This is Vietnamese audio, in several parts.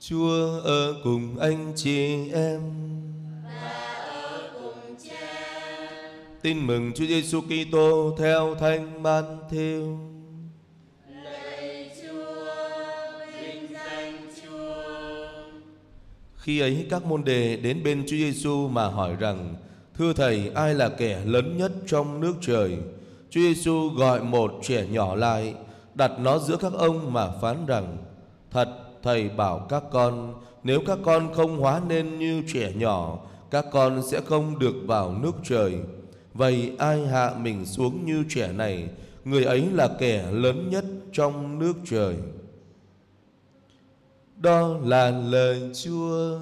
Chúa ở cùng anh chị em Tin mừng Chúa Giêsu Kitô theo Thánh Matthew. Khi ấy các môn đề đến bên Chúa Giêsu mà hỏi rằng: Thưa thầy, ai là kẻ lớn nhất trong nước trời? Chúa Giêsu gọi một trẻ nhỏ lại, đặt nó giữa các ông mà phán rằng: Thật Thầy bảo các con, nếu các con không hóa nên như trẻ nhỏ, các con sẽ không được vào nước trời. Vậy ai hạ mình xuống như trẻ này, người ấy là kẻ lớn nhất trong nước trời. Đó là lời Chúa.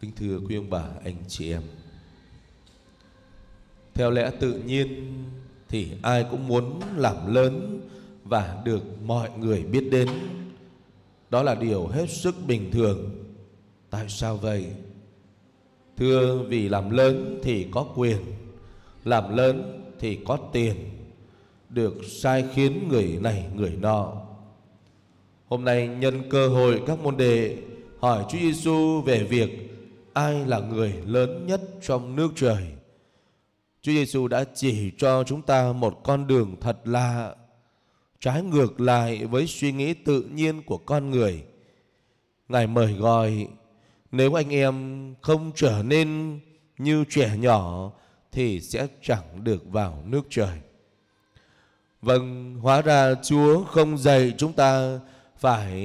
Kính thưa quý ông bà, anh chị em theo lẽ tự nhiên thì ai cũng muốn làm lớn và được mọi người biết đến. Đó là điều hết sức bình thường. Tại sao vậy? Thưa vì làm lớn thì có quyền, làm lớn thì có tiền, được sai khiến người này người nọ. Hôm nay nhân cơ hội các môn đệ hỏi Chúa Giêsu về việc ai là người lớn nhất trong nước trời. Chúa Giêsu đã chỉ cho chúng ta một con đường thật là trái ngược lại với suy nghĩ tự nhiên của con người. Ngài mời gọi nếu anh em không trở nên như trẻ nhỏ thì sẽ chẳng được vào nước trời. Vâng, hóa ra Chúa không dạy chúng ta phải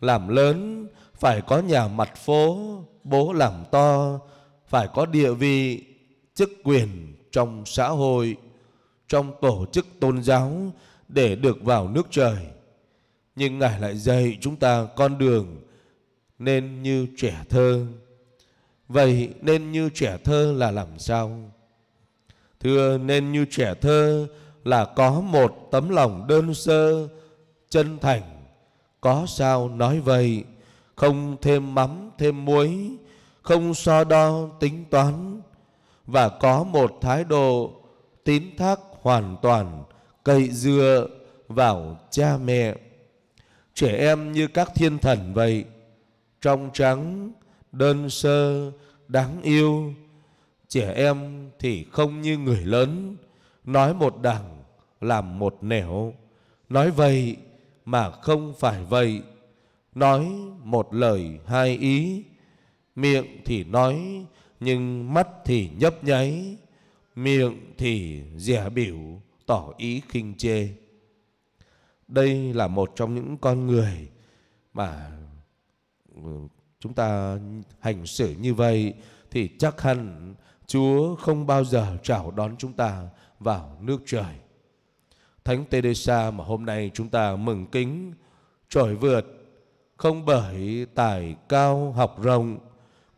làm lớn, phải có nhà mặt phố, bố làm to, phải có địa vị, chức quyền trong xã hội, trong tổ chức tôn giáo để được vào nước trời. Nhưng Ngài lại dạy chúng ta con đường nên như trẻ thơ. Vậy nên như trẻ thơ là làm sao? Thưa nên như trẻ thơ là có một tấm lòng đơn sơ, chân thành, có sao nói vậy, không thêm mắm thêm muối, không so đo tính toán, và có một thái độ tín thác hoàn toàn cậy dựa vào cha mẹ. Trẻ em như các thiên thần vậy, trong trắng, đơn sơ, đáng yêu. Trẻ em thì không như người lớn, nói một đằng, làm một nẻo. Nói vậy mà không phải vậy, nói một lời hai ý. Miệng thì nói nhưng mắt thì nhấp nháy, miệng thì dè biểu, tỏ ý khinh chê. Đây là một trong những con người mà ừ, chúng ta hành xử như vậy thì chắc hẳn Chúa không bao giờ chào đón chúng ta vào nước trời. Thánh Teresa mà hôm nay chúng ta mừng kính trỗi vượt không bởi tài cao học rộng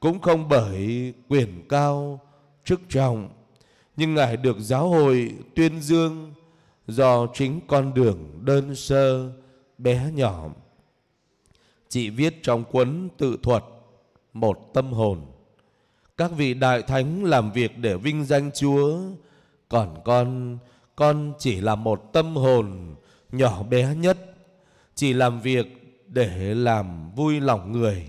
cũng không bởi quyền cao chức trọng, nhưng Ngài được giáo hội tuyên dương do chính con đường đơn sơ, bé nhỏ. Chị viết trong cuốn tự thuật một tâm hồn. Các vị đại thánh làm việc để vinh danh Chúa, còn con, con chỉ là một tâm hồn nhỏ bé nhất, chỉ làm việc để làm vui lòng người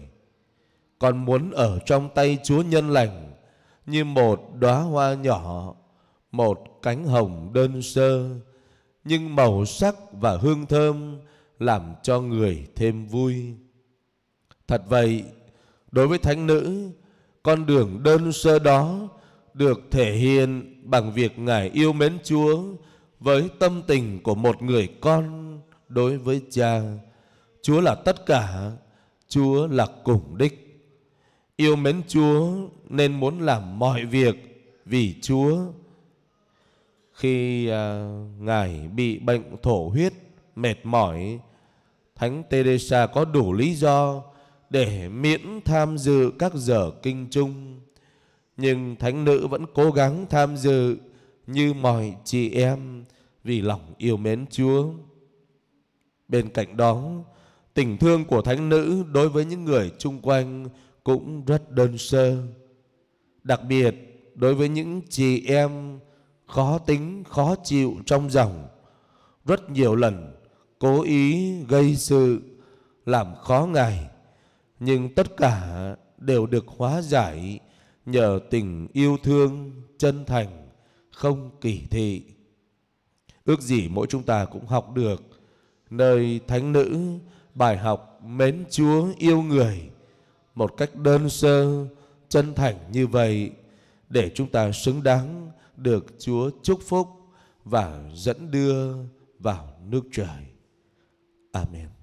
con muốn ở trong tay Chúa nhân lành như một đóa hoa nhỏ, một cánh hồng đơn sơ, nhưng màu sắc và hương thơm làm cho người thêm vui. Thật vậy, đối với thánh nữ, con đường đơn sơ đó được thể hiện bằng việc ngài yêu mến Chúa với tâm tình của một người con đối với cha. Chúa là tất cả, Chúa là cùng đích yêu mến Chúa nên muốn làm mọi việc vì Chúa. Khi à, Ngài bị bệnh thổ huyết, mệt mỏi, Thánh Teresa có đủ lý do để miễn tham dự các giờ kinh chung. Nhưng Thánh Nữ vẫn cố gắng tham dự như mọi chị em vì lòng yêu mến Chúa. Bên cạnh đó, tình thương của Thánh Nữ đối với những người chung quanh cũng rất đơn sơ. Đặc biệt đối với những chị em khó tính, khó chịu trong dòng, rất nhiều lần cố ý gây sự, làm khó ngài, nhưng tất cả đều được hóa giải nhờ tình yêu thương chân thành, không kỳ thị. Ước gì mỗi chúng ta cũng học được nơi thánh nữ bài học mến Chúa yêu người một cách đơn sơ, chân thành như vậy để chúng ta xứng đáng được Chúa chúc phúc và dẫn đưa vào nước trời. Amen.